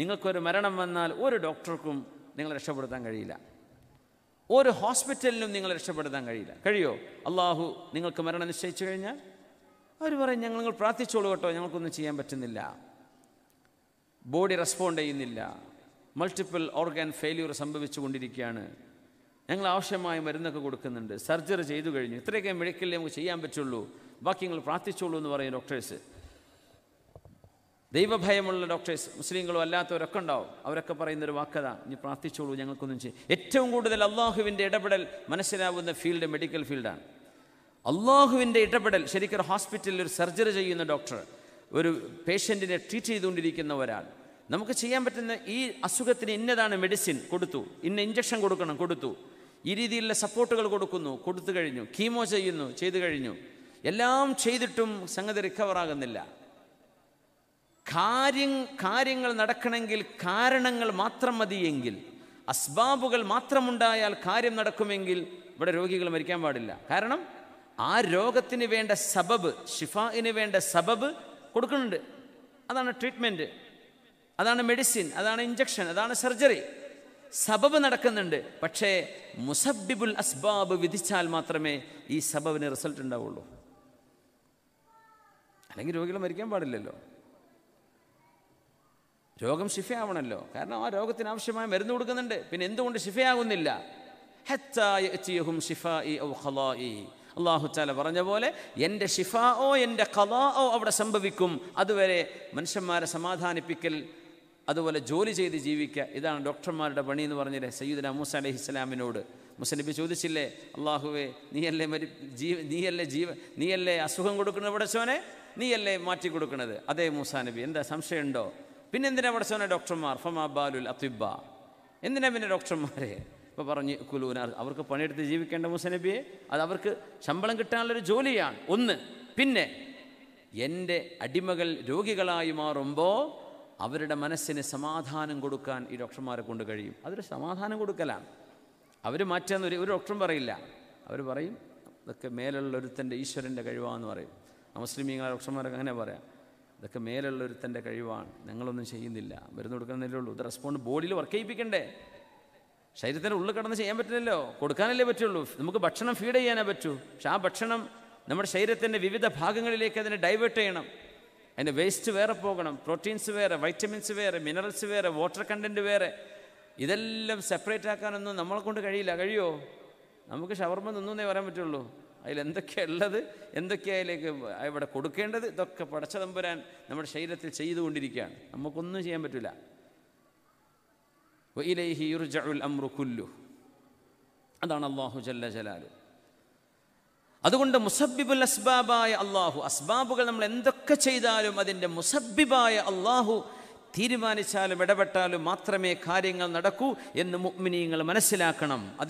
നിങ്ങൾക്കൊരു മരണം വന്നാൽ ഒരു ഡോക്ടർക്കും നിങ്ങൾ രക്ഷപ്പെടുത്താൻ കഴിയില്ല ഒരു ഹോസ്പിറ്റലിനും നിങ്ങൾ രക്ഷപ്പെടുത്താൻ കഴിയില്ല കഴിയോ അള്ളാഹു നിങ്ങൾക്ക് മരണം നിശ്ചയിച്ചു കഴിഞ്ഞാൽ അവർ പറയും ഞങ്ങൾ നിങ്ങൾ പ്രാർത്ഥിച്ചോളൂ കേട്ടോ ഞങ്ങൾക്കൊന്നും ചെയ്യാൻ പറ്റുന്നില്ല ബോഡി റെസ്പോണ്ട് ചെയ്യുന്നില്ല മൾട്ടിപ്പിൾ ഓർഗൻ ഫെയിലിയർ സംഭവിച്ചു കൊണ്ടിരിക്കുകയാണ് ഞങ്ങൾ ആവശ്യമായ മരുന്നൊക്കെ കൊടുക്കുന്നുണ്ട് സർജറി ചെയ്തു കഴിഞ്ഞു ഇത്രയൊക്കെ മെഡിക്കലിൽ നമുക്ക് ചെയ്യാൻ പറ്റുള്ളൂ ബാക്കി നിങ്ങൾ പ്രാർത്ഥിച്ചോളൂ എന്ന് പറയും ഡോക്ടേഴ്സ് ദൈവഭയമുള്ള ഡോക്ടേഴ്സ് മുസ്ലിങ്ങളും അല്ലാത്തവരൊക്കെ ഉണ്ടാവും അവരൊക്കെ പറയുന്നൊരു വാക്കത ഇനി പ്രാർത്ഥിച്ചോളൂ ഞങ്ങൾക്കൊന്നും ചെയ്യും ഏറ്റവും കൂടുതൽ അള്ളാഹുവിൻ്റെ ഇടപെടൽ മനസ്സിലാവുന്ന ഫീൽഡ് മെഡിക്കൽ ഫീൽഡാണ് അള്ളാഹുവിൻ്റെ ഇടപെടൽ ശരിക്കും ഹോസ്പിറ്റലിൽ ഒരു സർജറി ചെയ്യുന്ന ഡോക്ടർ ഒരു പേഷ്യൻറ്റിനെ ട്രീറ്റ് ചെയ്തുകൊണ്ടിരിക്കുന്ന ഒരാൾ നമുക്ക് ചെയ്യാൻ പറ്റുന്ന ഈ അസുഖത്തിന് ഇന്നതാണ് മെഡിസിൻ കൊടുത്തു ഇന്ന ഇഞ്ചക്ഷൻ കൊടുക്കണം കൊടുത്തു ഈ രീതിയിലുള്ള സപ്പോർട്ടുകൾ കൊടുക്കുന്നു കൊടുത്തു കഴിഞ്ഞു കീമോ ചെയ്യുന്നു ചെയ്തു കഴിഞ്ഞു എല്ലാം ചെയ്തിട്ടും സംഗതി റിക്കവർ ആകുന്നില്ല കാര്യം കാര്യങ്ങൾ നടക്കണമെങ്കിൽ കാരണങ്ങൾ മാത്രം മതിയെങ്കിൽ അസ്ബാബുകൾ മാത്രമുണ്ടായാൽ കാര്യം നടക്കുമെങ്കിൽ ഇവിടെ രോഗികൾ മരിക്കാൻ പാടില്ല കാരണം ആ രോഗത്തിന് വേണ്ട സബബ് ഷിഫായിന് വേണ്ട സബബ് കൊടുക്കുന്നുണ്ട് അതാണ് ട്രീറ്റ്മെൻറ്റ് അതാണ് മെഡിസിൻ അതാണ് ഇഞ്ചക്ഷൻ അതാണ് സർജറി സബബ് നടക്കുന്നുണ്ട് പക്ഷേ മുസബിബുൽ അസ്ബാബ് വിധിച്ചാൽ മാത്രമേ ഈ സബബിന് റിസൾട്ട് ഉണ്ടാവുള്ളൂ അല്ലെങ്കിൽ രോഗികൾ മരിക്കാൻ പാടില്ലല്ലോ രോഗം ശിഫയാവണല്ലോ കാരണം ആ രോഗത്തിന് ആവശ്യമായ മരുന്ന് കൊടുക്കുന്നുണ്ട് പിന്നെ എന്തുകൊണ്ട് ശിഫയാകുന്നില്ല അള്ളാഹു ചാല പറഞ്ഞ പോലെ എൻ്റെ ഷിഫാഓ എൻ്റെ കലാഓ അവിടെ സംഭവിക്കും അതുവരെ മനുഷ്യന്മാരെ സമാധാനിപ്പിക്കൽ അതുപോലെ ജോലി ചെയ്ത് ജീവിക്കുക ഇതാണ് ഡോക്ടർമാരുടെ പണി എന്ന് പറഞ്ഞില്ലേ സയ്യിദ്ന മൂസ അലഹി ഇസ്ലാമിനോട് മുസ്ലിബി ചോദിച്ചില്ലേ അള്ളാഹുവേ നീയല്ലേ മരി ജീവ നീയല്ലേ ജീവ നീയല്ലേ അസുഖം കൊടുക്കുന്നത് പടച്ചോനെ നീയല്ലേ മാറ്റി കൊടുക്കുന്നത് അതേ മൂസാ നബി എന്താ സംശയമുണ്ടോ പിന്നെ എന്തിനാ പഠിച്ചവനെ ഡോക്ടർമാർ ഫമാബാലുൽ അത്തിബ എന്തിനാ പിന്നെ ഡോക്ടർമാരെ ഇപ്പോൾ പറഞ്ഞ് കുലൂന അവർക്ക് പണിയെടുത്ത് ജീവിക്കേണ്ട മുസനബിയെ അത് അവർക്ക് ശമ്പളം കിട്ടാനുള്ളൊരു ജോലിയാണ് ഒന്ന് പിന്നെ എൻ്റെ അടിമകൾ രോഗികളായി മാറുമ്പോൾ അവരുടെ മനസ്സിന് സമാധാനം കൊടുക്കാൻ ഈ ഡോക്ടർമാരെ കൊണ്ട് കഴിയും അതൊരു സമാധാനം കൊടുക്കലാണ് അവർ മാറ്റാന്ന് ഒരു ഒരു ഡോക്ടറും പറയില്ല അവർ പറയും ഇതൊക്കെ മേലുള്ള ഒരുത്തൻ്റെ ഈശ്വരൻ്റെ കഴിവാന്ന് പറയും മുസ്ലിമീങ്ങൾ ഡോക്ടർമാരൊക്കെ അങ്ങനെ പറയാം ഇതൊക്കെ മേലുള്ളൊരുത്തൻ്റെ കഴിവാണ് ഞങ്ങളൊന്നും ചെയ്യുന്നില്ല മരുന്ന് കൊടുക്കുന്നതിലേ ഉള്ളൂ ഇത് റെസ്പോണ്ട് ബോഡിയിൽ വർക്ക് ചെയ്യിപ്പിക്കണ്ടേ ശരീരത്തിൻ്റെ ഉള്ളിൽ കിടന്ന് ചെയ്യാൻ പറ്റില്ലല്ലോ കൊടുക്കാനല്ലേ പറ്റുള്ളൂ നമുക്ക് ഭക്ഷണം ഫീഡ് ചെയ്യാനേ പറ്റൂ പക്ഷെ ആ ഭക്ഷണം നമ്മുടെ ശരീരത്തിൻ്റെ വിവിധ ഭാഗങ്ങളിലേക്ക് അതിനെ ഡൈവേർട്ട് ചെയ്യണം അതിൻ്റെ വേസ്റ്റ് വേറെ പോകണം പ്രോട്ടീൻസ് വേറെ വൈറ്റമിൻസ് വേറെ മിനറൽസ് വേറെ വാട്ടർ കണ്ടൻറ്റ് വേറെ ഇതെല്ലാം സെപ്പറേറ്റ് ആക്കാനൊന്നും നമ്മളെ കൊണ്ട് കഴിയില്ല കഴിയോ നമുക്ക് ഷവർമ്മ നിന്നേ പറയാൻ പറ്റുള്ളൂ അതിലെന്തൊക്കെയുള്ളത് എന്തൊക്കെയാണ് അതിലേക്ക് ഇവിടെ കൊടുക്കേണ്ടത് ഇതൊക്കെ പടച്ചതമ്പുരാൻ നമ്മുടെ ശരീരത്തിൽ ചെയ്തുകൊണ്ടിരിക്കുകയാണ് നമുക്കൊന്നും ചെയ്യാൻ പറ്റില്ല ഇലൈഹി യുർജഉൽ അമ്രു കുല്ലു അതാണ് അള്ളാഹു ജല്ല ജലാലു അതുകൊണ്ട് മുസബിബുൽ അസ്ബാബായ അള്ളാഹു അസ്ബാബുകൾ നമ്മൾ എന്തൊക്കെ ചെയ്താലും അതിൻ്റെ മുസബിബായ അള്ളാഹു തീരുമാനിച്ചാലും ഇടപെട്ടാലും മാത്രമേ കാര്യങ്ങൾ നടക്കൂ എന്ന് മുഗ്മിനീങ്ങൾ മനസ്സിലാക്കണം